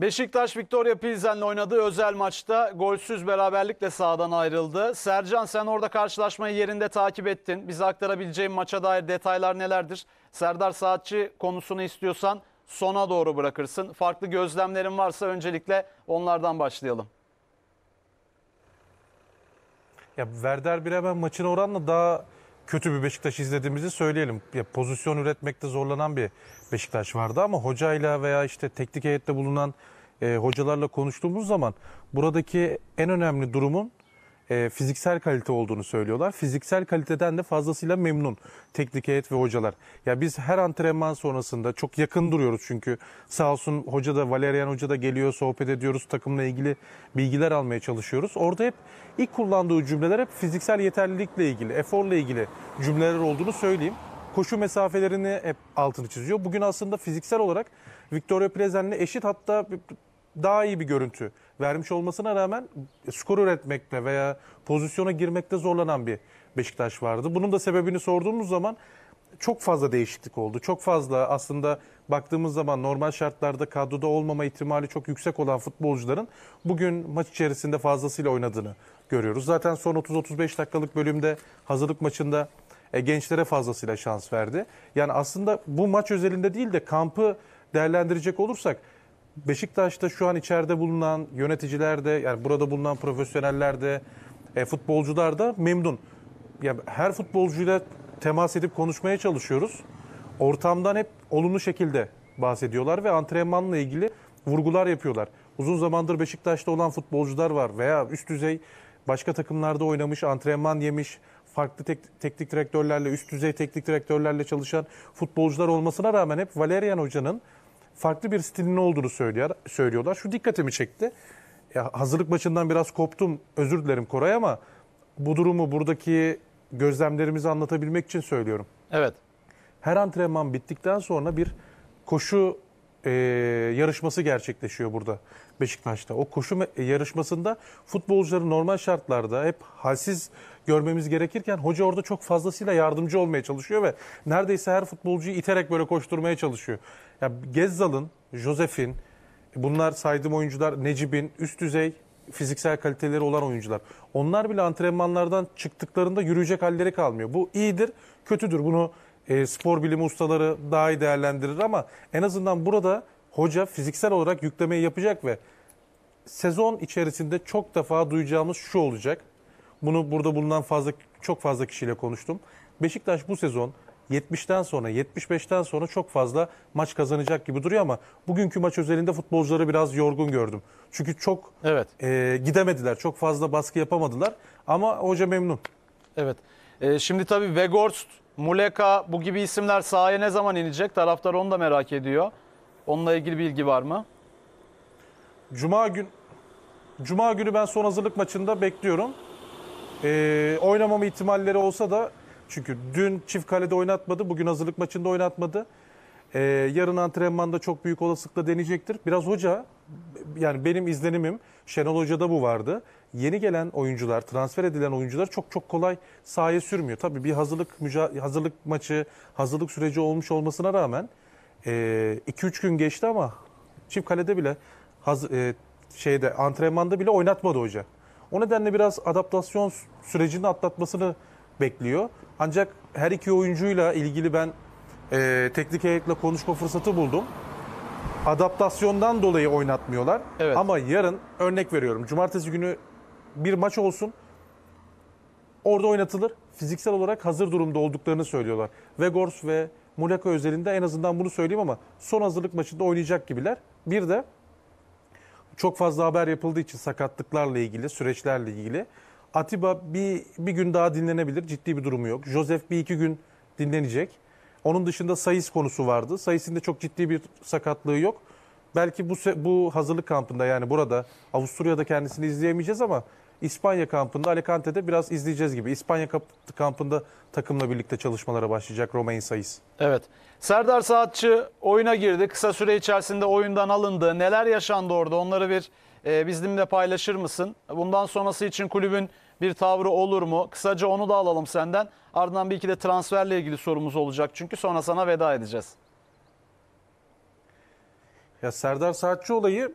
Beşiktaş Victoria Pilsen'le oynadığı özel maçta golsüz beraberlikle sahadan ayrıldı. Sercan sen orada karşılaşmayı yerinde takip ettin. Bize aktarabileceğin maça dair detaylar nelerdir? Serdar Saatçi konusunu istiyorsan sona doğru bırakırsın. Farklı gözlemlerin varsa öncelikle onlardan başlayalım. Ya Werder Bremen maçın oranla daha kötü bir Beşiktaş izlediğimizi söyleyelim. Ya, pozisyon üretmekte zorlanan bir Beşiktaş vardı ama hocayla veya işte teknik heyette bulunan e, hocalarla konuştuğumuz zaman buradaki en önemli durumun e, fiziksel kalite olduğunu söylüyorlar. Fiziksel kaliteden de fazlasıyla memnun teknik heyet ve hocalar. Ya biz her antrenman sonrasında çok yakın duruyoruz çünkü sağ olsun hoca da Valerian hoca da geliyor sohbet ediyoruz takımla ilgili bilgiler almaya çalışıyoruz. Orada hep ilk kullandığı cümleler hep fiziksel yeterlilikle ilgili, eforla ilgili cümleler olduğunu söyleyeyim koşu mesafelerini hep altını çiziyor. Bugün aslında fiziksel olarak Victoria Plezen'le eşit hatta daha iyi bir görüntü vermiş olmasına rağmen skor üretmekte veya pozisyona girmekte zorlanan bir Beşiktaş vardı. Bunun da sebebini sorduğumuz zaman çok fazla değişiklik oldu. Çok fazla aslında baktığımız zaman normal şartlarda kadroda olmama ihtimali çok yüksek olan futbolcuların bugün maç içerisinde fazlasıyla oynadığını görüyoruz. Zaten son 30-35 dakikalık bölümde hazırlık maçında e, gençlere fazlasıyla şans verdi. Yani aslında bu maç özelinde değil de kampı değerlendirecek olursak Beşiktaş'ta şu an içeride bulunan yöneticiler de yani burada bulunan profesyoneller de e, futbolcular da memnun. Ya her futbolcuyla temas edip konuşmaya çalışıyoruz. Ortamdan hep olumlu şekilde bahsediyorlar ve antrenmanla ilgili vurgular yapıyorlar. Uzun zamandır Beşiktaş'ta olan futbolcular var veya üst düzey başka takımlarda oynamış, antrenman yemiş, farklı tek, teknik direktörlerle, üst düzey teknik direktörlerle çalışan futbolcular olmasına rağmen hep Valerian Hoca'nın farklı bir stilinin olduğunu söylüyor, söylüyorlar. Şu dikkatimi çekti. Ya hazırlık maçından biraz koptum. Özür dilerim Koray ama bu durumu buradaki gözlemlerimizi anlatabilmek için söylüyorum. Evet. Her antrenman bittikten sonra bir koşu e, yarışması gerçekleşiyor burada Beşiktaş'ta. O koşu e, yarışmasında futbolcuları normal şartlarda hep halsiz görmemiz gerekirken hoca orada çok fazlasıyla yardımcı olmaya çalışıyor ve neredeyse her futbolcuyu iterek böyle koşturmaya çalışıyor. Ya Gezzal'ın, Josef'in, bunlar saydığım oyuncular Necip'in üst düzey fiziksel kaliteleri olan oyuncular. Onlar bile antrenmanlardan çıktıklarında yürüyecek halleri kalmıyor. Bu iyidir, kötüdür. Bunu e, spor bilimi ustaları daha iyi değerlendirir ama en azından burada hoca fiziksel olarak yüklemeyi yapacak ve sezon içerisinde çok defa duyacağımız şu olacak. Bunu burada bulunan fazla çok fazla kişiyle konuştum. Beşiktaş bu sezon 70'ten sonra 75'ten sonra çok fazla maç kazanacak gibi duruyor ama bugünkü maç özelinde futbolcuları biraz yorgun gördüm. Çünkü çok evet. e, gidemediler. Çok fazla baskı yapamadılar ama hoca memnun. Evet. E, şimdi tabii Vegorst, Muleka bu gibi isimler sahaya ne zaman inecek? Taraftar onu da merak ediyor. Onunla ilgili bilgi var mı? Cuma gün Cuma günü ben son hazırlık maçında bekliyorum. E, oynamama ihtimalleri olsa da çünkü dün çift kalede oynatmadı, bugün hazırlık maçında oynatmadı. Ee, yarın antrenmanda çok büyük olasılıkla deneyecektir. Biraz hoca, yani benim izlenimim Şenol Hoca'da bu vardı. Yeni gelen oyuncular, transfer edilen oyuncular çok çok kolay sahaya sürmüyor. Tabii bir hazırlık hazırlık maçı, hazırlık süreci olmuş olmasına rağmen 2-3 e, gün geçti ama çift kalede bile haz, e, şeyde antrenmanda bile oynatmadı hoca. O nedenle biraz adaptasyon sürecini atlatmasını bekliyor. Ancak her iki oyuncuyla ilgili ben e, teknik heyetle konuşma fırsatı buldum. Adaptasyondan dolayı oynatmıyorlar. Evet. Ama yarın örnek veriyorum. Cumartesi günü bir maç olsun. Orada oynatılır. Fiziksel olarak hazır durumda olduklarını söylüyorlar. Vegors ve Muleka özelinde en azından bunu söyleyeyim ama son hazırlık maçında oynayacak gibiler. Bir de çok fazla haber yapıldığı için sakatlıklarla ilgili, süreçlerle ilgili Atiba bir, bir gün daha dinlenebilir. Ciddi bir durumu yok. Josef bir iki gün dinlenecek. Onun dışında Sayıs konusu vardı. Sayıs'ın da çok ciddi bir sakatlığı yok. Belki bu bu hazırlık kampında yani burada Avusturya'da kendisini izleyemeyeceğiz ama İspanya kampında Alicante'de biraz izleyeceğiz gibi. İspanya kampında takımla birlikte çalışmalara başlayacak Romain Sayıs. Evet. Serdar Saatçı oyuna girdi. Kısa süre içerisinde oyundan alındı. Neler yaşandı orada? Onları bir e, bizimle paylaşır mısın? Bundan sonrası için kulübün bir tavrı olur mu? Kısaca onu da alalım senden. Ardından bir iki de transferle ilgili sorumuz olacak çünkü sonra sana veda edeceğiz. Ya Serdar Saatçı olayı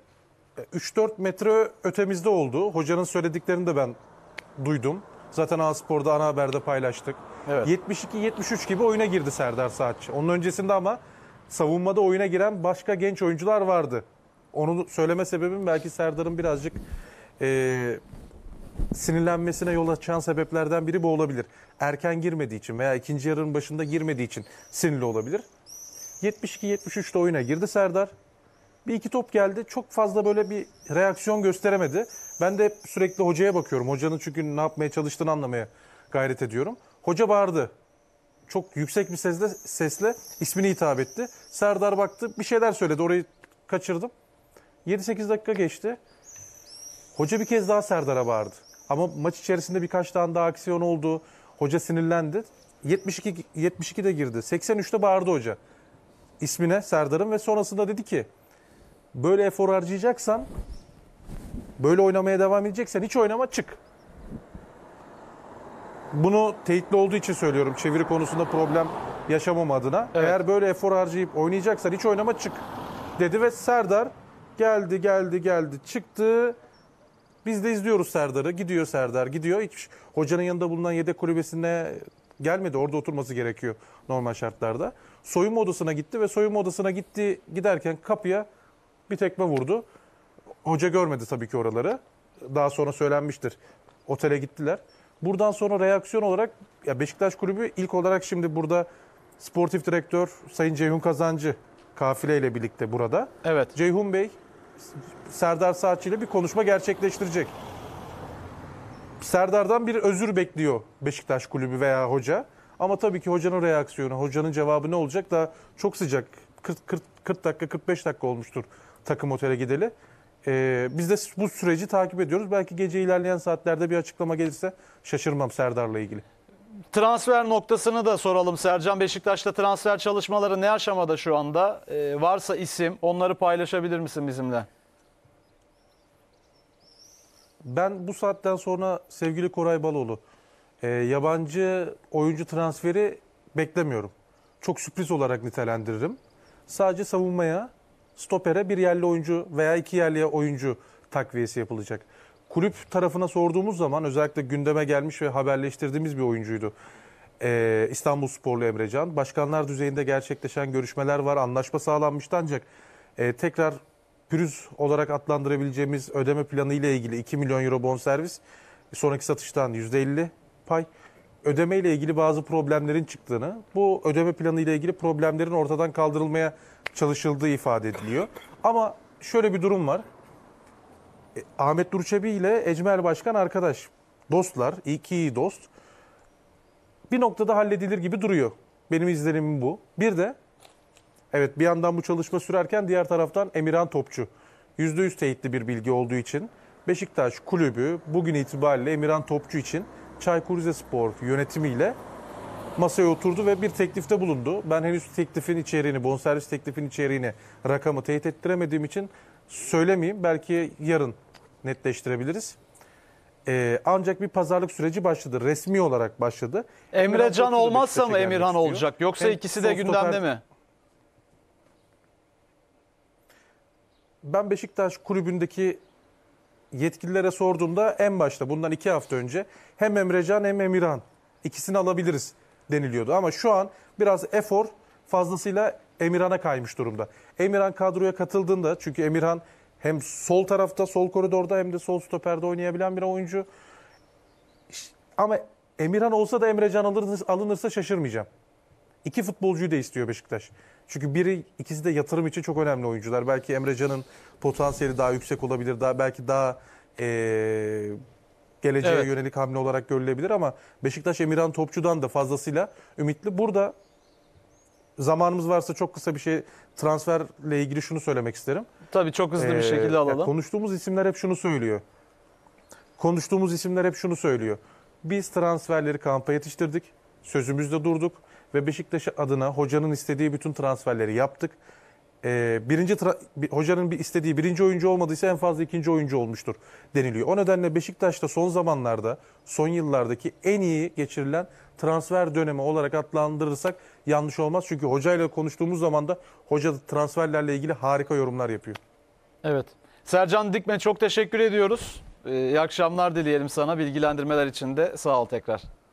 3-4 metre ötemizde oldu. Hocanın söylediklerini de ben duydum. Zaten a ana haberde paylaştık. Evet. 72-73 gibi oyuna girdi Serdar Saatçı. Onun öncesinde ama savunmada oyuna giren başka genç oyuncular vardı. Onu söyleme sebebim belki Serdar'ın birazcık e, sinirlenmesine yol açan sebeplerden biri bu olabilir. Erken girmediği için veya ikinci yarının başında girmediği için sinirli olabilir. 72-73'te oyuna girdi Serdar. Bir iki top geldi. Çok fazla böyle bir reaksiyon gösteremedi. Ben de hep sürekli hocaya bakıyorum. Hocanın çünkü ne yapmaya çalıştığını anlamaya gayret ediyorum. Hoca bağırdı. Çok yüksek bir sesle, sesle ismini hitap etti. Serdar baktı. Bir şeyler söyledi. Orayı kaçırdım. 7-8 dakika geçti. Hoca bir kez daha Serdar'a bağırdı. Ama maç içerisinde birkaç tane daha aksiyon oldu. Hoca sinirlendi. 72 de girdi. 83'te bağırdı hoca. İsmine Serdar'ın ve sonrasında dedi ki böyle efor harcayacaksan böyle oynamaya devam edeceksen hiç oynama çık. Bunu teyitli olduğu için söylüyorum. Çeviri konusunda problem yaşamam adına. Evet. Eğer böyle efor harcayıp oynayacaksan hiç oynama çık dedi ve Serdar Geldi geldi geldi çıktı. Biz de izliyoruz Serdar'ı. Gidiyor Serdar gidiyor. Hiç şey- hocanın yanında bulunan yedek kulübesine gelmedi. Orada oturması gerekiyor normal şartlarda. Soyunma odasına gitti ve soyunma odasına gitti giderken kapıya bir tekme vurdu. Hoca görmedi tabii ki oraları. Daha sonra söylenmiştir. Otele gittiler. Buradan sonra reaksiyon olarak ya Beşiktaş Kulübü ilk olarak şimdi burada sportif direktör Sayın Ceyhun Kazancı kafileyle birlikte burada. Evet. Ceyhun Bey Serdar Saatçi ile bir konuşma gerçekleştirecek. Serdar'dan bir özür bekliyor Beşiktaş kulübü veya hoca. Ama tabii ki hocanın reaksiyonu, hocanın cevabı ne olacak da çok sıcak. 40, 40, 40 dakika, 45 dakika olmuştur takım otele gideli. Ee, biz de bu süreci takip ediyoruz. Belki gece ilerleyen saatlerde bir açıklama gelirse şaşırmam Serdar'la ilgili transfer noktasını da soralım Sercan. Beşiktaş'ta transfer çalışmaları ne aşamada şu anda? E, varsa isim onları paylaşabilir misin bizimle? Ben bu saatten sonra sevgili Koray Baloğlu e, yabancı oyuncu transferi beklemiyorum. Çok sürpriz olarak nitelendiririm. Sadece savunmaya, stopere bir yerli oyuncu veya iki yerli oyuncu takviyesi yapılacak kulüp tarafına sorduğumuz zaman özellikle gündeme gelmiş ve haberleştirdiğimiz bir oyuncuydu. Ee, İstanbul Sporlu Emrecan. Başkanlar düzeyinde gerçekleşen görüşmeler var. Anlaşma sağlanmıştı ancak e, tekrar pürüz olarak adlandırabileceğimiz ödeme planı ile ilgili 2 milyon euro bonservis sonraki satıştan %50 pay ödeme ile ilgili bazı problemlerin çıktığını, bu ödeme planı ile ilgili problemlerin ortadan kaldırılmaya çalışıldığı ifade ediliyor. Ama şöyle bir durum var. E, Ahmet Durçebi ile Ecmel Başkan arkadaş. Dostlar, iki iyi dost. Bir noktada halledilir gibi duruyor. Benim izlenimim bu. Bir de evet bir yandan bu çalışma sürerken diğer taraftan Emirhan Topçu. %100 teyitli bir bilgi olduğu için Beşiktaş kulübü bugün itibariyle Emirhan Topçu için Çaykur Rizespor yönetimiyle masaya oturdu ve bir teklifte bulundu. Ben henüz teklifin içeriğini, bonservis teklifin içeriğini, rakamı teyit ettiremediğim için söylemeyeyim. Belki yarın netleştirebiliriz. Ee, ancak bir pazarlık süreci başladı. Resmi olarak başladı. Emre Can olmazsa mı Emirhan olacak? Yoksa Hem ikisi de gündemde mi? Ben Beşiktaş kulübündeki yetkililere sorduğumda en başta bundan iki hafta önce hem Emrecan hem Emirhan ikisini alabiliriz deniliyordu. Ama şu an biraz efor fazlasıyla Emirhan'a kaymış durumda. Emirhan kadroya katıldığında çünkü Emirhan hem sol tarafta, sol koridorda hem de sol stoperde oynayabilen bir oyuncu. Ama Emirhan olsa da Emrecan alınırsa, alınırsa şaşırmayacağım. İki futbolcuyu da istiyor Beşiktaş. Çünkü biri ikisi de yatırım için çok önemli oyuncular. Belki Emrecan'ın potansiyeli daha yüksek olabilir. Daha belki daha e, geleceğe evet. yönelik hamle olarak görülebilir ama Beşiktaş Emirhan Topçu'dan da fazlasıyla ümitli. Burada zamanımız varsa çok kısa bir şey transferle ilgili şunu söylemek isterim. Tabii çok hızlı bir ee, şekilde alalım. Ya konuştuğumuz isimler hep şunu söylüyor. Konuştuğumuz isimler hep şunu söylüyor. Biz transferleri kampa yetiştirdik. Sözümüzde durduk ve Beşiktaş adına hocanın istediği bütün transferleri yaptık. E, birinci bir, hocanın bir istediği birinci oyuncu olmadıysa en fazla ikinci oyuncu olmuştur deniliyor. O nedenle Beşiktaş'ta son zamanlarda, son yıllardaki en iyi geçirilen transfer dönemi olarak adlandırırsak yanlış olmaz. Çünkü hocayla konuştuğumuz zaman da hoca transferlerle ilgili harika yorumlar yapıyor. Evet. Sercan Dikme çok teşekkür ediyoruz. E, iyi akşamlar dileyelim sana bilgilendirmeler için de sağ ol tekrar.